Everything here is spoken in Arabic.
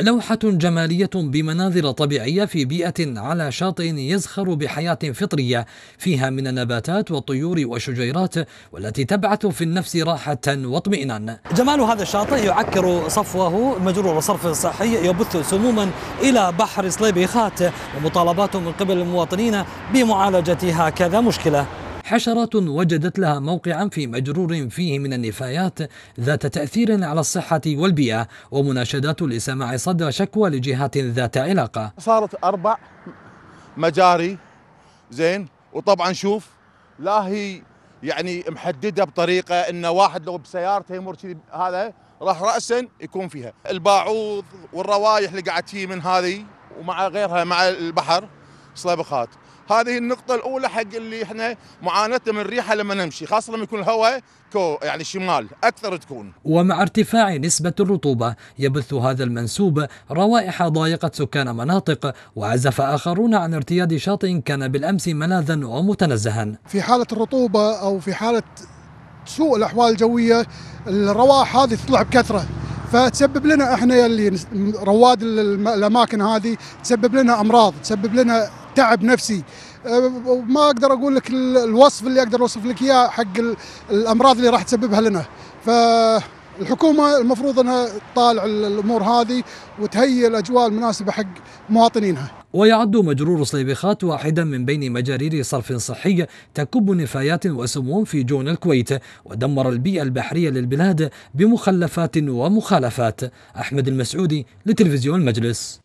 لوحة جمالية بمناظر طبيعية في بيئة على شاطئ يزخر بحياة فطرية فيها من النباتات والطيور والشجيرات والتي تبعث في النفس راحة واطمئنان جمال هذا الشاطئ يعكر صفوه مجرور صرف صحي يبث سموما إلى بحر صليبيخات ومطالبات من قبل المواطنين بمعالجة هكذا مشكلة حشرة وجدت لها موقعا في مجرور فيه من النفايات ذات تأثير على الصحة والبيئة ومناشدات لسماع صدى شكوى لجهات ذات علاقة صارت أربع مجاري زين وطبعا شوف لا هي يعني محدده بطريقه إن واحد لو بسيارته يمر هذا راح راسا يكون فيها الباعوض والروايح اللي قاعد تجي من هذه ومع غيرها مع البحر صلبخات هذه النقطة الأولى حق اللي احنا معاناتنا من الريحة لما نمشي خاصة لما يكون الهواء كو يعني شمال أكثر تكون ومع ارتفاع نسبة الرطوبة يبث هذا المنسوب روائح ضايقة سكان مناطق وعزف آخرون عن ارتياد شاطئ كان بالأمس ملاذا ومتنزها في حالة الرطوبة أو في حالة سوء الأحوال الجوية الروائح هذه تطلع بكثرة فتسبب لنا احنا اللي رواد الاماكن هذه تسبب لنا امراض تسبب لنا تعب نفسي أه، ما اقدر اقول لك الوصف اللي اقدر اوصف لك اياه حق الامراض اللي راح تسببها لنا فالحكومه المفروض انها تطالع الامور هذه وتهيئ الاجواء المناسبه حق مواطنينها ويعد مجرور صليبيخات واحدا من بين مجارير صرف صحي تكب نفايات وسموم في جون الكويت ودمر البيئة البحرية للبلاد بمخلفات ومخالفات أحمد المسعودي لتلفزيون المجلس